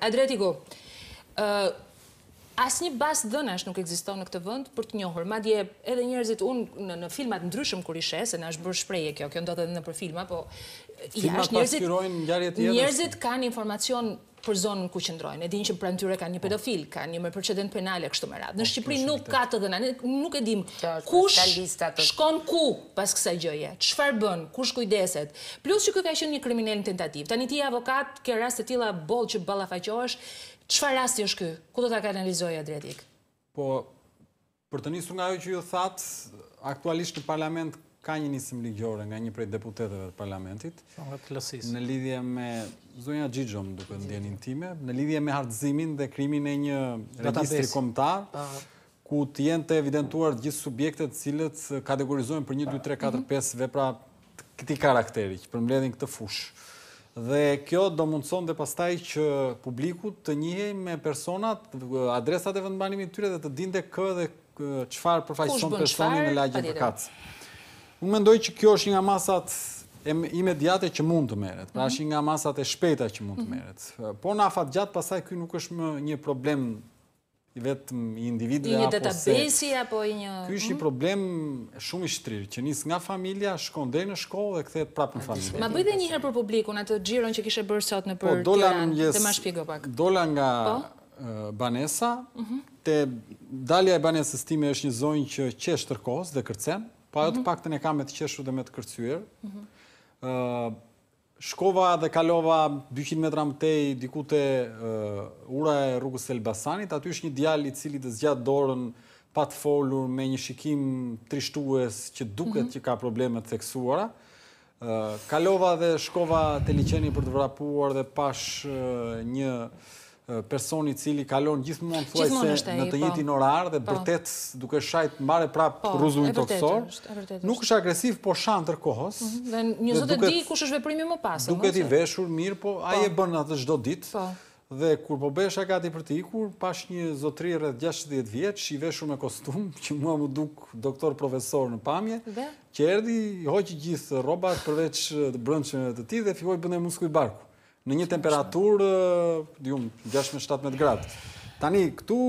Adretiko, asë një bas dënash nuk egziston në këtë vënd për të njohër. Ma dje edhe njerëzit unë në filmat ndryshëm kur ishe, se në është bërë shpreje kjo, kjo ndodhe dhe në për filma, po... Filmat pas Njerëzit kanë informacion për zonën ku qëndrojnë. E din që pra në tyre ka një po. pedofil, ka një me përqedent penale, kështu me radhë. Në po, Shqipëri nuk ka të dhëna, nuk e dim kush shkon ku pas kësa gjëje, qëfar bën, kush kujdeset. Plus që kjo ka ishën një kriminal në tentativ. Ta një ti avokat, ke rast e tila bol që balafaqosh, qëfar rast jësh kë? Ku do të ka analizoja, Dretik? Po, për të njësë nga jo që ju thatë, aktualisht në parlament ka një nisim ligjore nga një prej deputetet të parlamentit, në lidhje me zonja Gjigjom, duke në djenin time, në lidhje me hardzimin dhe krimin e një registri komtar, ku të jenë të evidentuar gjithë subjektet cilët kategorizohen për 1, 2, 3, 4, 5 vepra këti karakteri, që përmledhin këtë fush. Dhe kjo do mundëson dhe pastaj që publiku të njëhej me personat, adresat e vëndbanimit tyre dhe të dinde kë dhe qëfar përfajson personin në lagjit për Unë mendoj që kjo është nga masat imediate që mund të meret, pra është mhm. nga masat e shpeta që mund të mhm. meret. Por në afat gjatë pasaj kjo nuk është një problem i vetëm i individu. Një databesi apo i një... Kjo është një mhm. problem shumë i shtrirë, që njës nga familia, shkon dhe në shkollë dhe këthet prapë në familje. Ma bëjde njëherë për publikun atë gjiron që kishe bërë sot në po, për Tiran, dhe ma shpigo pak. Dola nga Banesa, po? të dalja e Banesës time është një zonjë që qeshtë tërkos dhe kërcem, Po ajo të mhm. pak të ne kam me të qeshur dhe me të kërcyer. Mhm. Shkova dhe kalova 200 metra më tej dikute ura e rrugës Elbasanit, aty është një djali cili të zgjatë dorën pa të folur me një shikim trishtues që duket mhm. që ka problemet të eksuara. Kalova dhe shkova të liqeni për të vrapuar dhe pash një Eh, personi cili kalon gjithmonë thuaj se në të po. njëtin orar dhe bërtet po. duke shajt mare prap po, rruzun toksor, nuk është agresiv po shanë tërë kohës. Mhm, dhe një zëtë di kush është veprimi më pasë. Duke ti veshur mirë, po aje bënë atë gjdo ditë. Dhe kur po besha gati për t'i ikur, pash një zotri rrët 16 vjetë, që i veshur me kostum, që mua më duk doktor profesor në pamje, që erdi, hoqë gjithë robat përveç të brëndshme të ti, dhe fikoj bëne muskuj barku në një temperaturë, dihom, 6 17 gradë. Tani, këtu